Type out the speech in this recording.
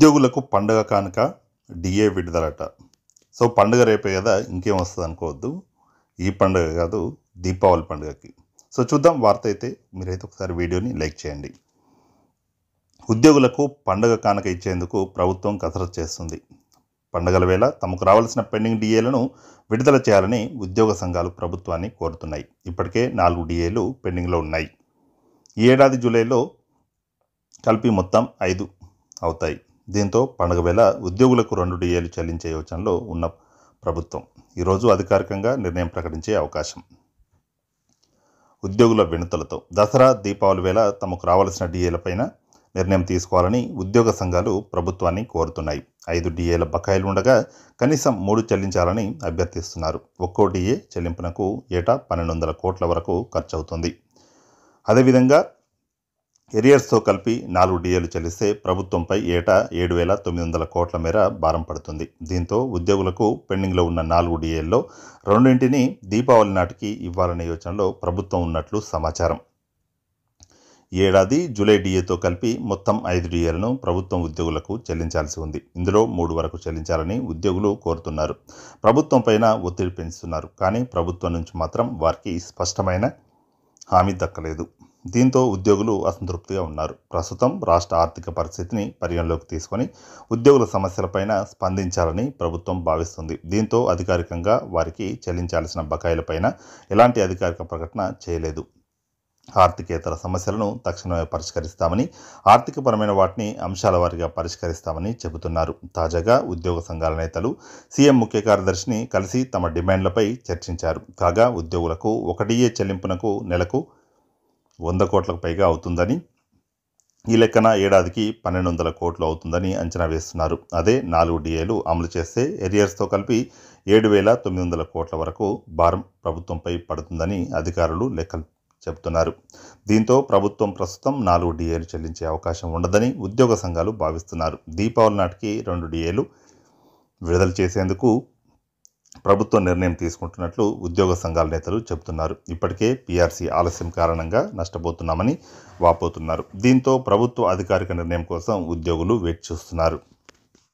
ఉద్యోగులకు పండగ కానుక డిఏ విడుదలట సో పండుగ రేపే కదా ఇంకేం వస్తుంది అనుకోవద్దు ఈ పండుగ కాదు దీపావళి పండుగకి సో చూద్దాం వార్త అయితే మీరైతే ఒకసారి వీడియోని లైక్ చేయండి ఉద్యోగులకు పండగ కానుక ఇచ్చేందుకు ప్రభుత్వం కసరత్తు చేస్తుంది పండగల వేళ తమకు రావాల్సిన పెండింగ్ డిఏలను విడుదల చేయాలని ఉద్యోగ సంఘాలు ప్రభుత్వాన్ని కోరుతున్నాయి ఇప్పటికే నాలుగు డిఏలు పెండింగ్లో ఉన్నాయి ఈ ఏడాది జూలైలో కలిపి మొత్తం ఐదు అవుతాయి దీంతో పండుగ వేళ ఉద్యోగులకు రెండు డిఏలు చెల్లించే యోచనలో ఉన్న ప్రభుత్వం ఈరోజు అధికారికంగా నిర్ణయం ప్రకటించే అవకాశం ఉద్యోగుల వినతులతో దసరా దీపావళి వేళ తమకు రావాల్సిన డిఏలపైన నిర్ణయం తీసుకోవాలని ఉద్యోగ సంఘాలు ప్రభుత్వాన్ని కోరుతున్నాయి ఐదు డిఏల బకాయిలు ఉండగా కనీసం మూడు చెల్లించాలని అభ్యర్థిస్తున్నారు ఒక్కో డిఏ చెల్లింపునకు ఏటా పన్నెండు వందల కోట్ల వరకు ఖర్చవుతుంది అదేవిధంగా ఎరియర్స్తో కలిపి నాలుగు డిఏలు చెల్లిస్తే ప్రభుత్వంపై ఏటా ఏడు వేల తొమ్మిది వందల కోట్ల మేర భారం పడుతుంది దీంతో ఉద్యోగులకు పెండింగ్లో ఉన్న నాలుగు డిఏల్లో రెండింటిని దీపావళి నాటికి ఇవ్వాలనే యోచనలో ప్రభుత్వం ఉన్నట్లు సమాచారం ఏడాది జూలై డిఏతో కలిపి మొత్తం ఐదు డిఏలను ప్రభుత్వం ఉద్యోగులకు చెల్లించాల్సి ఉంది ఇందులో మూడు వరకు చెల్లించాలని ఉద్యోగులు కోరుతున్నారు ప్రభుత్వం పైన ఒత్తిడి పెంచుతున్నారు కానీ ప్రభుత్వం నుంచి మాత్రం వారికి స్పష్టమైన హామీ దక్కలేదు దీంతో ఉద్యోగులు అసంతృప్తిగా ఉన్నారు ప్రస్తుతం రాష్ట్ర ఆర్థిక పరిస్థితిని పరిగణలోకి తీసుకొని ఉద్యోగుల సమస్యలపైన స్పందించాలని ప్రభుత్వం భావిస్తుంది దీంతో అధికారికంగా వారికి చెల్లించాల్సిన బకాయిలపైన ఎలాంటి అధికారిక ప్రకటన చేయలేదు ఆర్థికేతర సమస్యలను తక్షణమే పరిష్కరిస్తామని ఆర్థికపరమైన వాటిని అంశాల వారిగా పరిష్కరిస్తామని చెబుతున్నారు తాజాగా ఉద్యోగ సంఘాల నేతలు సీఎం ముఖ్య కార్యదర్శిని కలిసి తమ డిమాండ్లపై చర్చించారు కాగా ఉద్యోగులకు ఒకటియే చెల్లింపునకు నెలకు వంద కోట్లకు పైగా అవుతుందని ఈ లెక్కన ఏడాదికి పన్నెండు వందల కోట్లు అవుతుందని అంచనా వేస్తున్నారు అదే నాలుగు డిఏలు అమలు చేస్తే ఎరియర్స్తో కలిపి ఏడు వేల తొమ్మిది వందల కోట్ల వరకు భారం ప్రభుత్వంపై పడుతుందని అధికారులు లెక్కలు చెబుతున్నారు దీంతో ప్రభుత్వం ప్రస్తుతం నాలుగు డిఏలు చెల్లించే అవకాశం ఉండదని ఉద్యోగ సంఘాలు భావిస్తున్నారు దీపావళి నాటికి రెండు డిఏలు విడుదల చేసేందుకు ప్రభుత్వం నిర్ణయం తీసుకుంటున్నట్లు ఉద్యోగ సంఘాల నేతలు చెబుతున్నారు ఇప్పటికే పీఆర్సీ ఆలస్యం కారణంగా నష్టపోతున్నామని వాపోతున్నారు దీంతో ప్రభుత్వ అధికారిక నిర్ణయం కోసం ఉద్యోగులు వేచి చూస్తున్నారు